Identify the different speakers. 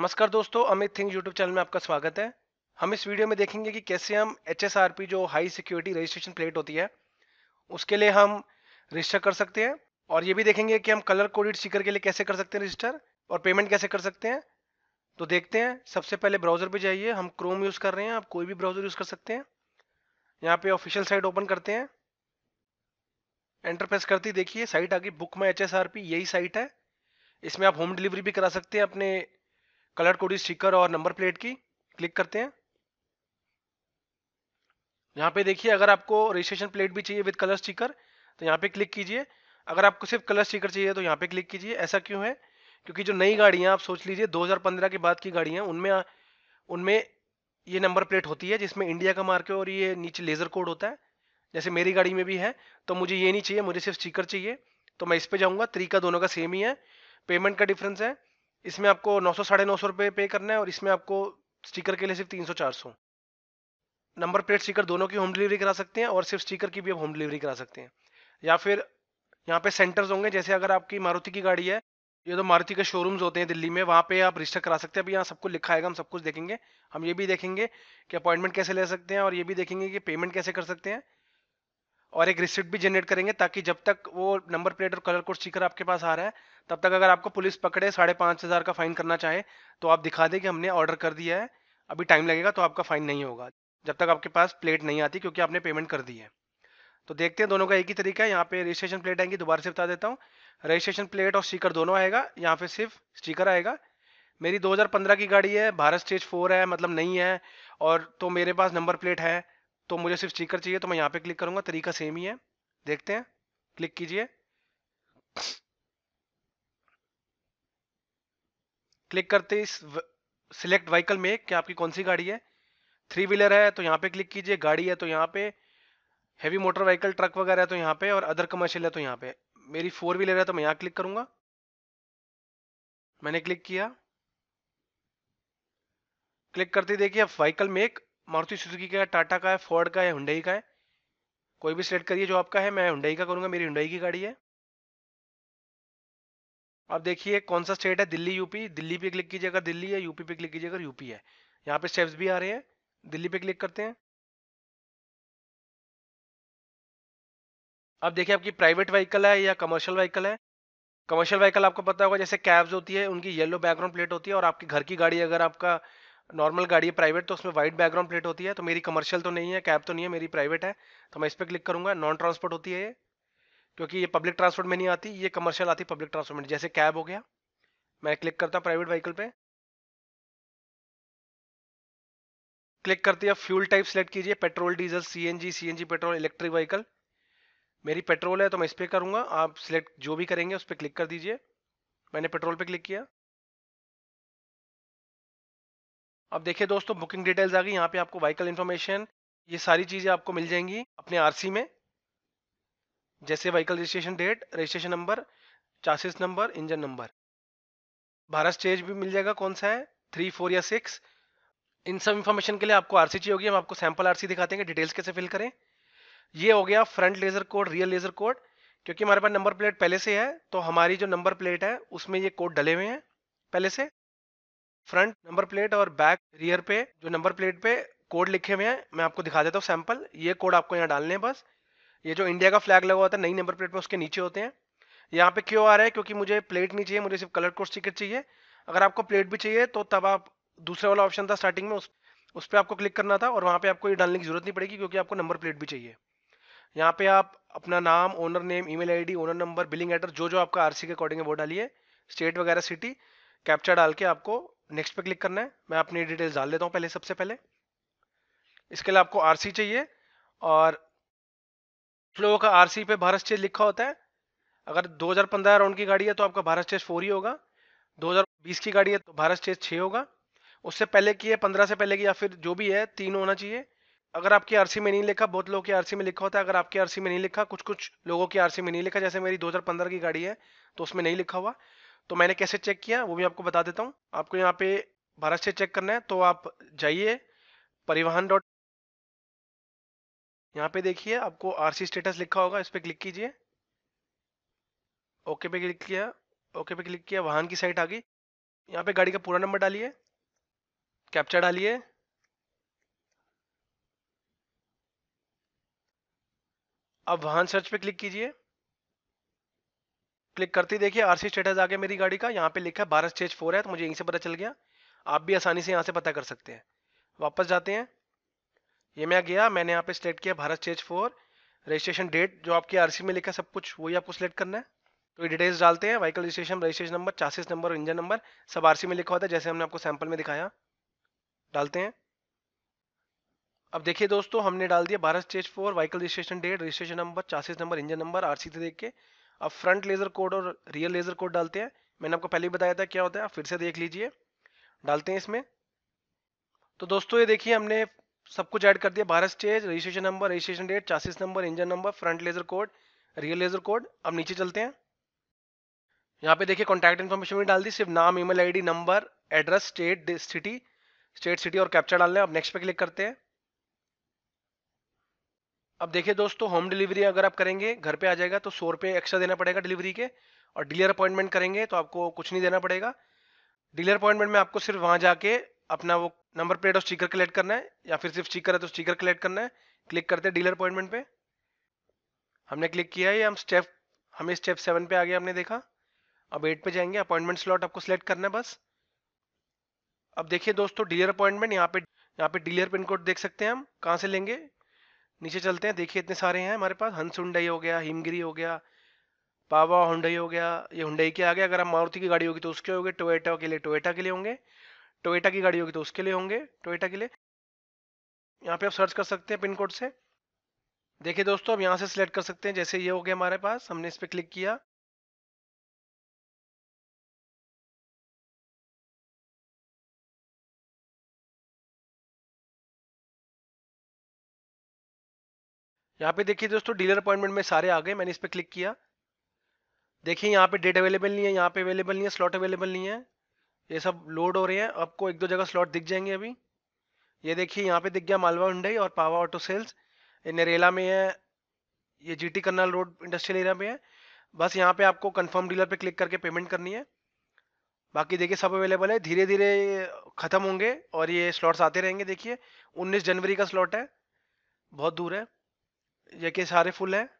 Speaker 1: नमस्कार दोस्तों Amit thing YouTube channel में आपका स्वागत है हम इस वीडियो में देखेंगे कि कैसे हम एच जो हाई सिक्योरिटी रजिस्ट्रेशन प्लेट होती है उसके लिए हम रजिस्टर कर सकते हैं और ये भी देखेंगे कि हम कलर कोडिड स्टिकर के लिए कैसे कर सकते हैं रजिस्टर और पेमेंट कैसे कर सकते हैं तो देखते हैं सबसे पहले ब्राउज़र पर जाइए हम क्रोम यूज़ कर रहे हैं आप कोई भी ब्राउज़र यूज़ कर सकते हैं यहाँ पे ऑफिशियल साइट ओपन करते हैं एंटर प्रेस करती देखिए साइट आ गई बुक में एच यही साइट है इसमें आप होम डिलीवरी भी करा सकते हैं अपने कलर कोड स्टिकर और नंबर प्लेट की क्लिक करते हैं यहाँ पे देखिए अगर आपको रजिस्ट्रेशन प्लेट भी चाहिए विद कलर स्टिकर तो यहाँ पे क्लिक कीजिए अगर आपको सिर्फ कलर स्टिकर चाहिए तो यहाँ पे क्लिक कीजिए ऐसा क्यों है क्योंकि जो नई गाड़ियाँ आप सोच लीजिए 2015 के बाद की गाड़ियाँ उनमें उनमें ये नंबर प्लेट होती है जिसमें इंडिया का मार्क है और ये नीचे लेज़र कोड होता है जैसे मेरी गाड़ी में भी है तो मुझे ये नहीं चाहिए मुझे सिर्फ स्टिकर चाहिए तो मैं इस पर जाऊँगा तरीका दोनों का सेम ही है पेमेंट का डिफरेंस है इसमें आपको नौ सौ साढ़े नौ सौ रुपये पे करना है और इसमें आपको स्टिकर के लिए सिर्फ तीन सौ चार सौ नंबर प्लेट स्टिकर दोनों की होम डिलीवरी करा सकते हैं और सिर्फ स्टिकर की भी आप होम डिलीवरी करा सकते हैं या फिर यहाँ पे सेंटर्स होंगे जैसे अगर आपकी मारुति की गाड़ी है ये तो मारुति के शोरूम्स होते हैं दिल्ली में वहाँ पे आप रजिस्टर करा सकते हैं अभी यहाँ सब कुछ लिखा आएगा हम सब कुछ देखेंगे हम ये भी देखेंगे कि अपॉइंटमेंट कैसे ले सकते हैं और ये भी देखेंगे कि पेमेंट कैसे कर सकते हैं और एक रिसिप्ट भी जनरेट करेंगे ताकि जब तक वो नंबर प्लेट और कलर कोड स्टिकर आपके पास आ रहा है तब तक अगर आपको पुलिस पकड़े साढ़े पाँच हज़ार का फ़ाइन करना चाहे तो आप दिखा दें कि हमने ऑर्डर कर दिया है अभी टाइम लगेगा तो आपका फ़ाइन नहीं होगा जब तक आपके पास प्लेट नहीं आती क्योंकि आपने पेमेंट कर दी है तो देखते हैं दोनों का एक ही तरीका है यहाँ पे रजिस्ट्रेशन प्लेट आएंगी दोबारा से बता देता हूँ रजिस्ट्रेशन प्लेट और स्टीकर दोनों आएगा यहाँ पे सिर्फ स्टीकर आएगा मेरी 2015 की गाड़ी है भारत स्टेज फोर है मतलब नहीं है और तो मेरे पास नंबर प्लेट है तो मुझे सिर्फ स्टीकर चाहिए तो मैं यहाँ पे क्लिक करूँगा तरीका सेम ही है देखते हैं क्लिक कीजिए क्लिक करते इस सिलेक्ट व्हीकल में कि आपकी कौन सी गाड़ी है थ्री व्हीलर है तो यहाँ पे क्लिक कीजिए गाड़ी है तो यहाँ पे हैवी मोटर व्हीकल ट्रक वगैरह है तो यहाँ पे और अदर कमर्शियल है तो यहाँ पे मेरी फोर व्हीलर है तो मैं यहाँ क्लिक करूँगा मैंने क्लिक किया क्लिक करते देखिए अब व्हीकल मेक मारुति सुजुकी का है टाटा का है फोर्ड का है हुंडई का है कोई भी सिलेक्ट करिए जो आपका है मैं हुंडई का करूँगा मेरी हुडई की गाड़ी है अब देखिए कौन सा स्टेट है दिल्ली यूपी दिल्ली पे क्लिक कीजिएगा दिल्ली है यूपी पे क्लिक कीजिएगा यूपी है यहाँ पे स्टेप्स भी आ रहे हैं दिल्ली पे क्लिक करते हैं अब देखिए आपकी प्राइवेट व्हीकल है या कमर्शियल व्हीकल है कमर्शियल व्हीकल आपको पता होगा जैसे कैब्स होती है उनकी येलो बैकग्राउंड प्लेट होती है और आपकी घर की गाड़ी अगर आपका नॉर्मल गाड़ी है प्राइवेट तो उसमें वाइट बैकग्राउंड प्लेट होती है तो मेरी कमर्शियल तो नहीं है कैब तो नहीं है मेरी प्राइवेट है तो मैं इस पर क्लिक करूँगा नॉन ट्रांसपोर्ट होती है ये क्योंकि ये पब्लिक ट्रांसपोर्ट में नहीं आती ये कमर्शियल आती पब्लिक ट्रांसपोर्ट में जैसे कैब हो गया मैं क्लिक करता हूँ प्राइवेट व्हीकल पर क्लिक करती है फ्यूल टाइप सेलेक्ट कीजिए petrol diesel N G petrol electric vehicle मेरी पेट्रोल है तो मैं इस पर करूँगा आप सिलेक्ट जो भी करेंगे उस पर क्लिक कर दीजिए मैंने पेट्रोल पे क्लिक किया अब देखिए दोस्तों बुकिंग डिटेल्स आ गई यहाँ पे आपको व्हीकल इन्फॉर्मेशन ये सारी चीज़ें आपको मिल जाएंगी अपने आरसी में जैसे vehicle registration date registration number chassis number engine number Bharat stage भी मिल जाएगा कौन सा है थ्री फोर या सिक्स इन सब इन्फॉर्मेशन के लिए आपको आर चाहिए होगी हम आपको सैम्पल सी दिखाते हैं डिटेल्स कैसे फिल करें ये हो गया front laser code real laser code क्योंकि हमारे पास नंबर प्लेट पहले से है तो हमारी जो नंबर प्लेट है उसमें ये कोड डले हुए हैं पहले से फ्रंट नंबर प्लेट और बैक रियर पे जो नंबर प्लेट पे कोड लिखे हुए हैं मैं आपको दिखा देता हूँ सैम्पल ये कोड आपको यहाँ डालने हैं बस ये जो इंडिया का फ्लैग लगा हुआ था नई नंबर प्लेट पे उसके नीचे होते हैं यहाँ पे क्यों आ रहा है क्योंकि मुझे प्लेट नहीं चाहिए मुझे सिर्फ कलर कोड टिकट चाहिए अगर आपको प्लेट भी चाहिए तो तब आप दूसरे वाला ऑप्शन था स्टार्टिंग में उस उस पर आपको क्लिक करना था और वहाँ पर आपको ये डालने की जरूरत नहीं पड़ेगी क्योंकि आपको नंबर प्लेट भी चाहिए यहाँ पर आप अपना नाम owner name email owner number billing address जो जो आपका आर के अकॉर्डिंग है वो डालिए स्टेट वगैरह सिटी कैप्चर डाल के आपको नेक्स्ट पे क्लिक करना है मैं अपनी डिटेल्स डाल देता हूँ पहले सबसे पहले इसके लिए आपको आरसी चाहिए और लोगों का आरसी पे भारत स्टेज लिखा होता है अगर 2015 राउंड की गाड़ी है तो आपका भारत स्टेज फोर ही होगा 2020 की गाड़ी है तो भारत स्टेज छः होगा उससे पहले की है पंद्रह से पहले की या फिर जो भी है तीन होना चाहिए अगर आपकी आर में नहीं लिखा बहुत लोगों की आर में लिखा होता है अगर आपकी आर में नहीं लिखा कुछ कुछ लोगों की आर में नहीं लिखा जैसे मेरी दो की गाड़ी है तो उसमें नहीं लिखा हुआ तो मैंने कैसे चेक किया वो भी आपको बता देता हूँ आपको यहाँ पे भारत से चेक करना है तो आप जाइए परिवहन डॉट यहाँ पे देखिए आपको आरसी स्टेटस लिखा होगा इस पर क्लिक कीजिए ओके पे क्लिक किया ओके पे क्लिक किया वाहन की साइट आ गई यहाँ पे गाड़ी का पूरा नंबर डालिए कैप्चर डालिए अब वाहन सर्च पे क्लिक कीजिए क्लिक करते ही देखिए आरसी स्टेटस आ गया मेरी गाड़ी का यहाँ पे लिखा है बारह स्टेज फोर है तो मुझे यहीं से पता चल गया आप भी आसानी से यहाँ से पता कर सकते हैं वापस जाते हैं ये मैं गया मैंने यहाँ पे सिलेक्ट किया Bharat stage four registration date जो आपकी आरसी में लिखा सब कुछ वही आपको सिलेक्ट करना है तो डिटेल्स डालते हैं व्हीकल रजिस्ट्रेशन रजिस्ट्रेशन नंबर चार्सेस नंबर इंजन नंबर सब आरसी में लिखा होता है जैसे हमने आपको सैंपल में दिखाया डालते हैं अब देखिए दोस्तों हमने डाल दिया Bharat stage four vehicle registration date registration number चार्सेस नंबर इंजन नंबर आरसी से देख के अब फ्रंट लेज़र कोड और रियल लेज़र कोड डालते हैं मैंने आपको पहले ही बताया था क्या होता है आप फिर से देख लीजिए डालते हैं इसमें तो दोस्तों ये देखिए हमने सब कुछ ऐड कर दिया Bharat stage registration number registration date chassis number engine number front laser code real laser code अब नीचे चलते हैं यहाँ पे देखिए कॉन्टैक्ट इन्फॉर्मेशन भी डाल दी सिर्फ नाम email ID number address state city state city और कैप्चर डालने अब नेक्स्ट पे क्लिक करते हैं अब देखिए दोस्तों होम डिलीवरी अगर आप करेंगे घर पे आ जाएगा तो सौ रुपये एक्स्ट्रा देना पड़ेगा डिलीवरी के और डीलर अपॉइंटमेंट करेंगे तो आपको कुछ नहीं देना पड़ेगा डीलर अपॉइंटमेंट में आपको सिर्फ वहाँ जाके अपना वो नंबर प्लेट और स्टीकर कलेक्ट करना है या फिर सिर्फ स्टीकर है तो स्टीकर कलेक्ट करना है क्लिक करते हैं डीलर अपॉइंटमेंट पे हमने क्लिक किया है हम स्टेप हमें स्टेप सेवन पे आ गया हमने देखा अब एट पे जाएंगे अपॉइंटमेंट स्लॉट आपको सिलेक्ट करना है बस अब देखिए दोस्तों डीलर अपॉइंटमेंट यहाँ पे यहाँ पे डीलर पिन कोड देख सकते हैं हम कहाँ से लेंगे नीचे चलते हैं देखिए इतने सारे हैं हमारे पास हंस हुडई हो गया हिमगिरी हो गया पावा हुडई हो गया ये हुडई के आगे अगर आप मारुति की गाड़ी होगी तो उसके होंगे टोयेटा के लिए टोयेटा के लिए होंगे टोयेटा की गाड़ी होगी तो उसके लिए होंगे टोयेटा के लिए यहाँ पे आप सर्च कर सकते हैं पिन कोड से देखिए दोस्तों आप यहाँ से सिलेक्ट कर सकते हैं जैसे ये हो गया हमारे पास हमने इस पर क्लिक किया यहाँ पे देखिए दोस्तों डीलर अपॉइंटमेंट में सारे आ गए मैंने इस पर क्लिक किया देखिए यहाँ पे डेट अवेलेबल नहीं है यहाँ पे अवेलेबल नहीं है स्लॉट अवेलेबल नहीं है ये सब लोड हो रहे हैं आपको एक दो जगह स्लॉट दिख जाएंगे अभी ये देखिए यहाँ पे दिख गया मालवा हुंडई और पावा ऑटो सेल्स ये नरेला में है ये GT Karnal road industrial area में है बस यहाँ पे आपको कंफर्म डीलर पे क्लिक करके पेमेंट करनी है बाकी देखिए सब अवेलेबल है धीरे धीरे ख़त्म होंगे और ये स्लॉट्स आते रहेंगे देखिए 19 जनवरी का स्लॉट है बहुत दूर है ये के सारे फुल हैं